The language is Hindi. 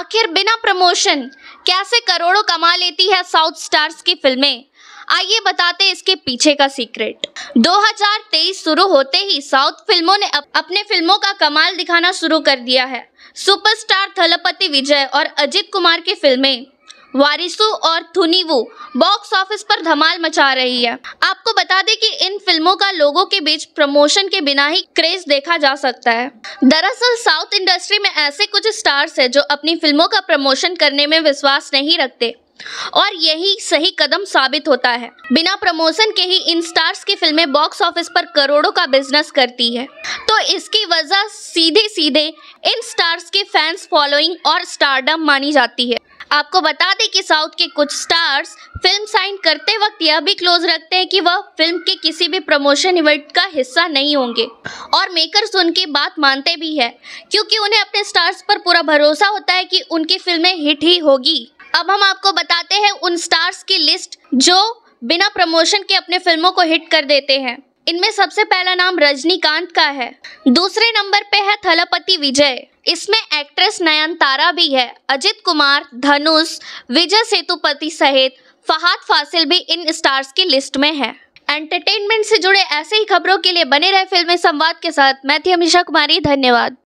आखिर बिना प्रमोशन कैसे करोड़ों कमा लेती है साउथ स्टार्स की फिल्में आइए बताते इसके पीछे का सीक्रेट 2023 शुरू होते ही साउथ फिल्मों ने अपने फिल्मों का कमाल दिखाना शुरू कर दिया है सुपरस्टार थलपति विजय और अजित कुमार की फिल्में वारिसु और थुनिवु बॉक्स ऑफिस पर धमाल मचा रही है आपको बता दें कि इन फिल्मों का लोगों के बीच प्रमोशन के बिना ही क्रेज देखा जा सकता है दरअसल साउथ इंडस्ट्री में ऐसे कुछ स्टार्स हैं जो अपनी फिल्मों का प्रमोशन करने में विश्वास नहीं रखते और यही सही कदम साबित होता है बिना प्रमोशन के ही इन स्टार्स की फिल्में बॉक्स ऑफिस पर करोड़ों का बिजनेस करती है तो इसकी वजह सीधे सीधे इन स्टार्स के फैंस फॉलोइंग और स्टारडम मानी जाती है आपको बता दें कि साउथ के कुछ स्टार्स फिल्म साइन करते वक्त यह भी क्लोज रखते हैं कि वह फिल्म के किसी भी प्रमोशन इवेंट का हिस्सा नहीं होंगे और मेकर्स उनकी बात मानते भी है क्योंकि उन्हें अपने स्टार्स पर पूरा भरोसा होता है कि उनकी फिल्में हिट ही होगी अब हम आपको बताते हैं उन स्टार्स की लिस्ट जो बिना प्रमोशन के अपने फिल्मों को हिट कर देते हैं इनमें सबसे पहला नाम रजनीकांत का है दूसरे नंबर पे है थलपति विजय इसमें एक्ट्रेस नयनतारा भी है अजित कुमार धनुष विजय सेतुपति सहित फहाद फासिल भी इन स्टार्स की लिस्ट में है एंटरटेनमेंट से जुड़े ऐसे ही खबरों के लिए बने रहे फिल्म संवाद के साथ मैं थी अमीशा कुमारी धन्यवाद